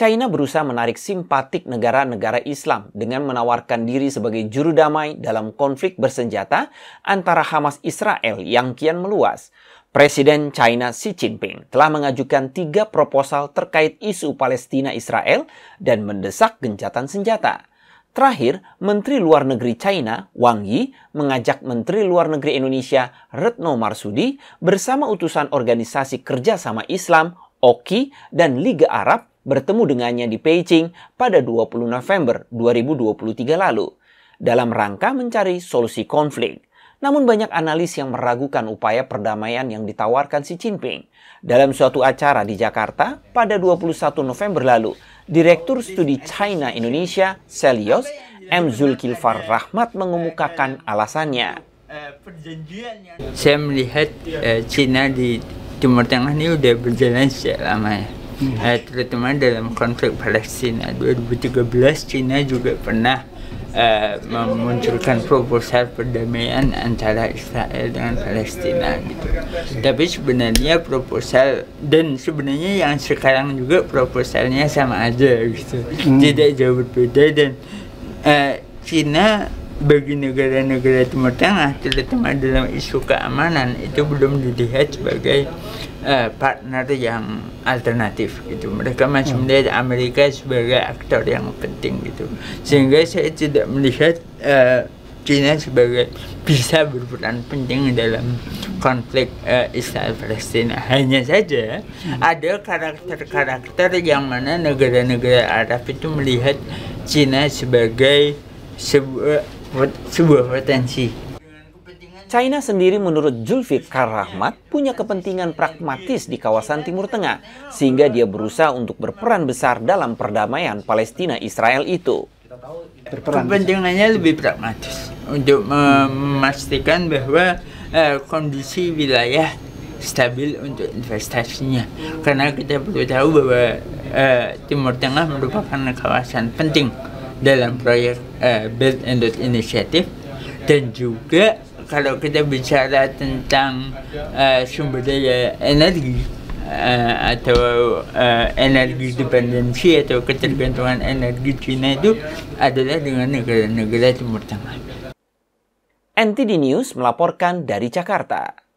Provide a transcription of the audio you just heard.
China berusaha menarik simpatik negara-negara Islam dengan menawarkan diri sebagai juru damai dalam konflik bersenjata antara Hamas Israel yang kian meluas. Presiden China Xi Jinping telah mengajukan tiga proposal terkait isu Palestina-Israel dan mendesak gencatan senjata. Terakhir, Menteri Luar Negeri China, Wang Yi, mengajak Menteri Luar Negeri Indonesia, Retno Marsudi, bersama utusan Organisasi Kerjasama Islam, OKI, dan Liga Arab bertemu dengannya di Beijing pada 20 November 2023 lalu dalam rangka mencari solusi konflik. Namun banyak analis yang meragukan upaya perdamaian yang ditawarkan Xi Jinping. Dalam suatu acara di Jakarta pada 21 November lalu, Direktur Studi China Indonesia Selios M. Zulkifar Rahmat mengemukakan alasannya. Saya melihat uh, China di Timur Tengah ini sudah berjalan sejak lama ya hmm. terutama dalam konflik Palestina eh, 2013 Cina juga pernah eh, memunculkan proposal perdamaian antara Israel dengan Palestina gitu. Tapi sebenarnya proposal dan sebenarnya yang sekarang juga proposalnya sama aja gitu. Hmm. Tidak jauh berbeda dan uh, Cina bagi negara-negara Timur Tengah, terutama dalam isu keamanan, itu belum dilihat sebagai uh, partner yang alternatif gitu. Mereka masih hmm. melihat Amerika sebagai aktor yang penting gitu. Sehingga saya tidak melihat uh, China sebagai bisa berperan penting dalam konflik uh, Israel Palestina. Hanya saja hmm. ada karakter-karakter yang mana negara-negara Arab itu melihat China sebagai sebuah sebuah potensi. China sendiri menurut Zulfiqar Rahmat punya kepentingan pragmatis di kawasan Timur Tengah sehingga dia berusaha untuk berperan besar dalam perdamaian Palestina-Israel itu. Berperan Kepentingannya lebih pragmatis untuk memastikan bahwa eh, kondisi wilayah stabil untuk investasinya karena kita perlu tahu bahwa eh, Timur Tengah merupakan kawasan penting dalam proyek uh, Build and Road Initiative dan juga kalau kita bicara tentang uh, sumber daya energi uh, atau uh, energi dependensi atau ketergantungan energi Cina itu adalah dengan negara-negara Timur Tengah. NTD News melaporkan dari Jakarta.